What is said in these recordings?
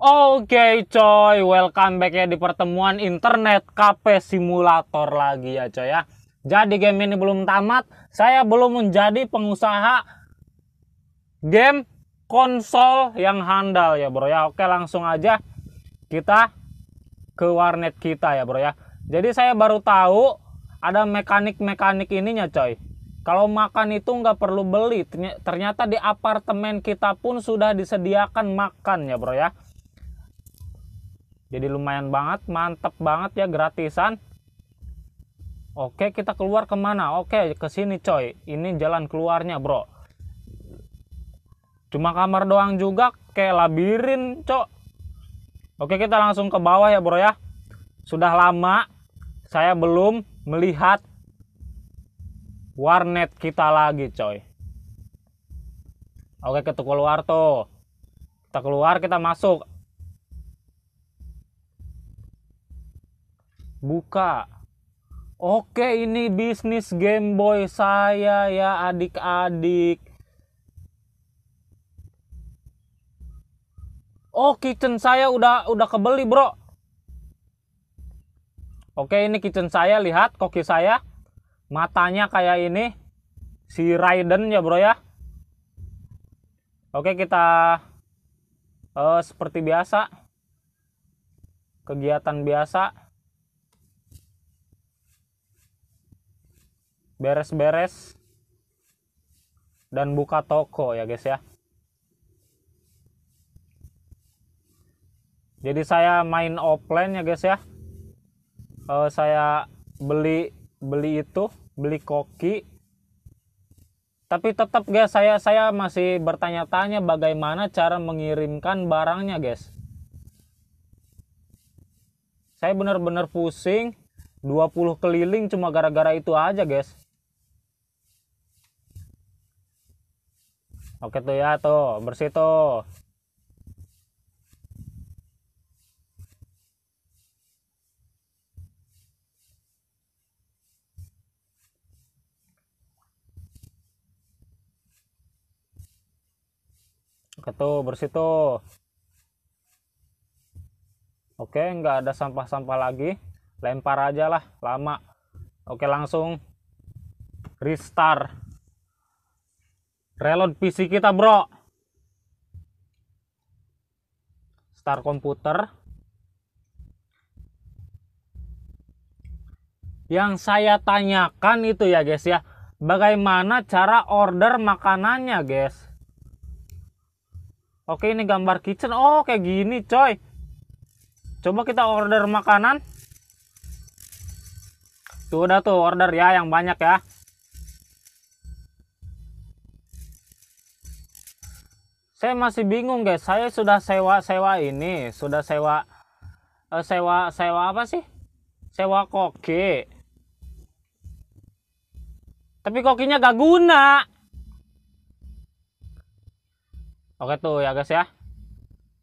Oke okay, coy, welcome back ya di pertemuan internet KP Simulator lagi ya coy ya. Jadi game ini belum tamat, saya belum menjadi pengusaha game konsol yang handal ya bro ya. Oke langsung aja kita ke warnet kita ya bro ya. Jadi saya baru tahu ada mekanik-mekanik ininya coy. Kalau makan itu nggak perlu beli, ternyata di apartemen kita pun sudah disediakan makan ya bro ya jadi lumayan banget, mantep banget ya gratisan. Oke, kita keluar kemana? Oke, ke sini coy. Ini jalan keluarnya bro. Cuma kamar doang juga, kayak labirin cok. Oke, kita langsung ke bawah ya bro ya. Sudah lama saya belum melihat warnet kita lagi coy. Oke, kita keluar tuh. Kita keluar, kita masuk. buka oke ini bisnis Game Boy saya ya adik-adik oh kitchen saya udah udah kebeli bro oke ini kitchen saya lihat koki saya matanya kayak ini si Raiden ya bro ya oke kita uh, seperti biasa kegiatan biasa beres-beres dan buka toko ya guys ya jadi saya main offline ya guys ya E, saya beli beli itu beli koki tapi tetap guys saya saya masih bertanya-tanya bagaimana cara mengirimkan barangnya guys saya benar-benar pusing 20 keliling cuma gara-gara itu aja guys Oke tuh ya tuh, bersih tuh. Oke tuh, bersih tuh. Oke, nggak ada sampah-sampah lagi. Lempar aja lah, lama. Oke, langsung restart reload PC kita bro start komputer yang saya tanyakan itu ya guys ya bagaimana cara order makanannya guys oke ini gambar kitchen oh kayak gini coy coba kita order makanan tuh udah tuh order ya yang banyak ya saya masih bingung guys saya sudah sewa sewa ini sudah sewa uh, sewa sewa apa sih sewa koki tapi kokinya gak guna oke tuh ya guys ya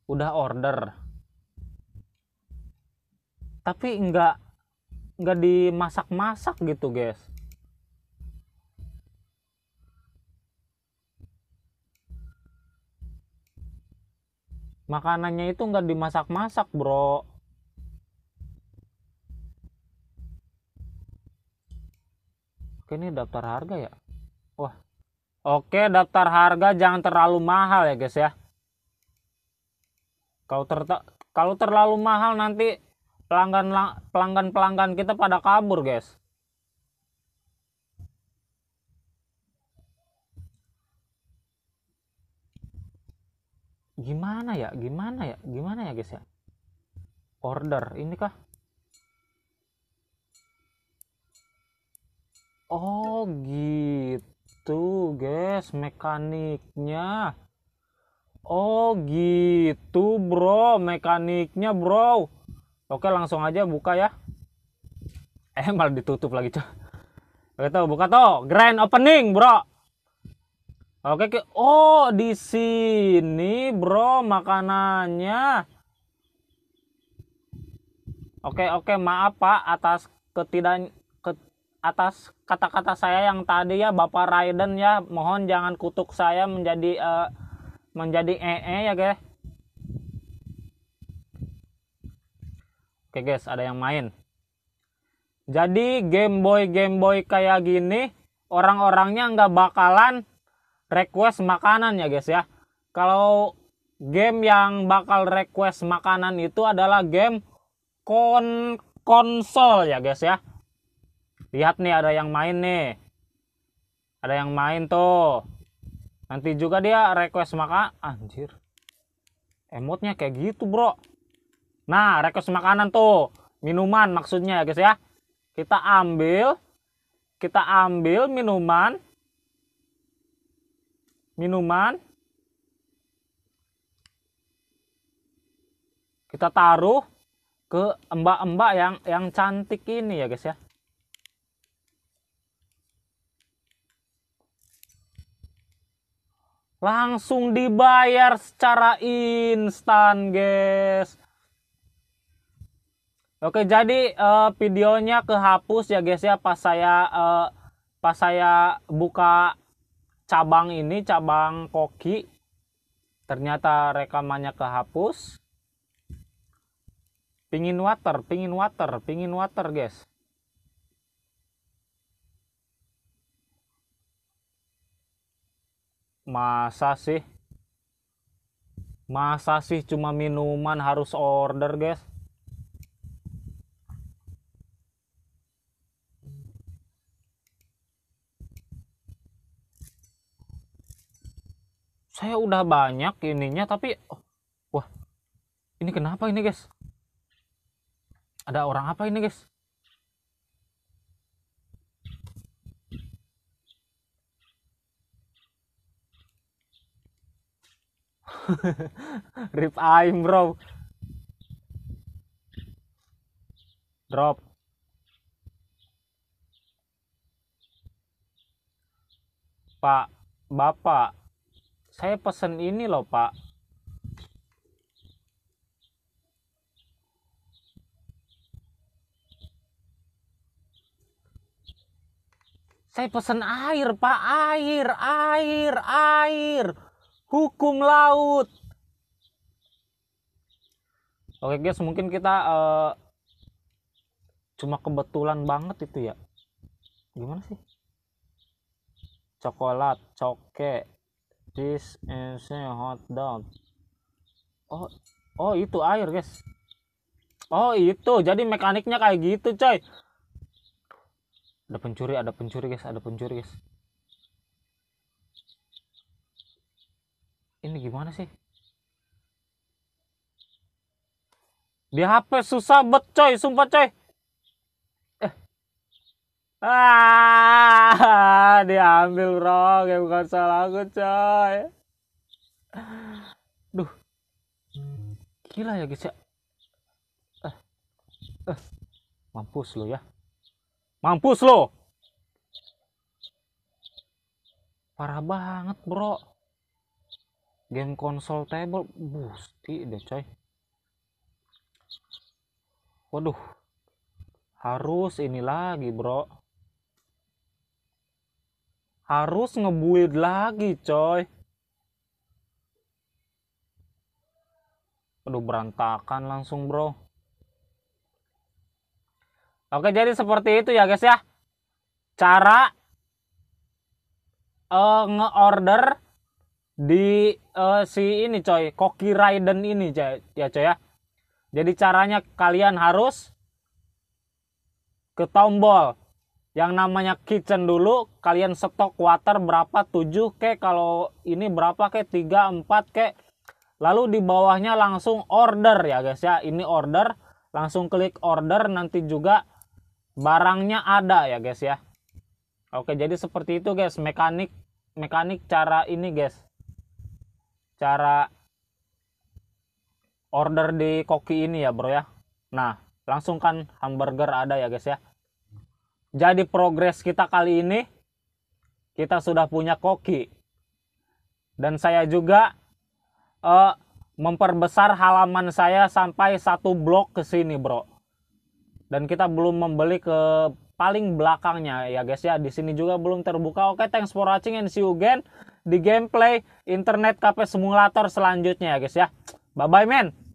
udah order tapi nggak nggak dimasak-masak gitu guys makanannya itu nggak dimasak-masak bro oke ini daftar harga ya wah oke daftar harga jangan terlalu mahal ya guys ya kalau ter kalau terlalu mahal nanti pelanggan pelanggan pelanggan kita pada kabur guys gimana ya gimana ya gimana ya guys ya order ini kah oh gitu guys mekaniknya oh gitu bro mekaniknya bro oke langsung aja buka ya eh malah ditutup lagi coba oke tuh buka tuh grand opening bro Oke, okay, oh di sini bro makanannya. Oke oke maaf pak atas ketidak ke, atas kata-kata saya yang tadi ya Bapak Raiden ya mohon jangan kutuk saya menjadi uh, menjadi ee ya guys. Oke guys ada yang main. Jadi Game Boy Game Boy kayak gini orang-orangnya nggak bakalan request makanan ya guys ya. Kalau game yang bakal request makanan itu adalah game kon konsol ya guys ya. Lihat nih ada yang main nih. Ada yang main tuh. Nanti juga dia request maka anjir. Emotnya kayak gitu, Bro. Nah, request makanan tuh, minuman maksudnya ya guys ya. Kita ambil kita ambil minuman minuman kita taruh ke embak-embak yang yang cantik ini ya guys ya langsung dibayar secara instan guys oke jadi uh, videonya kehapus ya guys ya pas saya uh, pas saya buka cabang ini cabang koki ternyata rekamannya kehapus pingin water pingin water pingin water guys masa sih masa sih cuma minuman harus order guys saya udah banyak ininya tapi oh, wah ini kenapa ini guys ada orang apa ini guys rip aim bro drop pak bapak saya pesen ini loh pak saya pesen air pak air air air hukum laut oke guys mungkin kita uh, cuma kebetulan banget itu ya gimana sih coklat coke this and a hot dog oh oh itu air guys oh itu jadi mekaniknya kayak gitu coy ada pencuri ada pencuri guys ada pencuri guys ini gimana sih di HP susah bet coy sumpah coy eh. ah diambil bro ya bukan salah aku coy duh gila ya guys ya eh. eh, mampus lo ya mampus lo parah banget bro game konsol table busti deh coy waduh harus ini lagi bro harus ngebuild lagi coy aduh berantakan langsung bro oke jadi seperti itu ya guys ya cara uh, nge-order di uh, si ini coy koki raiden ini coy. ya coy ya jadi caranya kalian harus ke tombol yang namanya kitchen dulu kalian stok water berapa 7 ke kalau ini berapa ke 3 4 ke lalu di bawahnya langsung order ya guys ya ini order langsung klik order nanti juga barangnya ada ya guys ya oke jadi seperti itu guys mekanik mekanik cara ini guys cara order di koki ini ya bro ya nah langsung kan hamburger ada ya guys ya jadi progres kita kali ini kita sudah punya koki. Dan saya juga uh, memperbesar halaman saya sampai satu blok ke sini, Bro. Dan kita belum membeli ke paling belakangnya ya guys ya. Di sini juga belum terbuka. Oke, thanks for watching and see you again di gameplay internet cafe simulator selanjutnya ya guys ya. Bye bye men.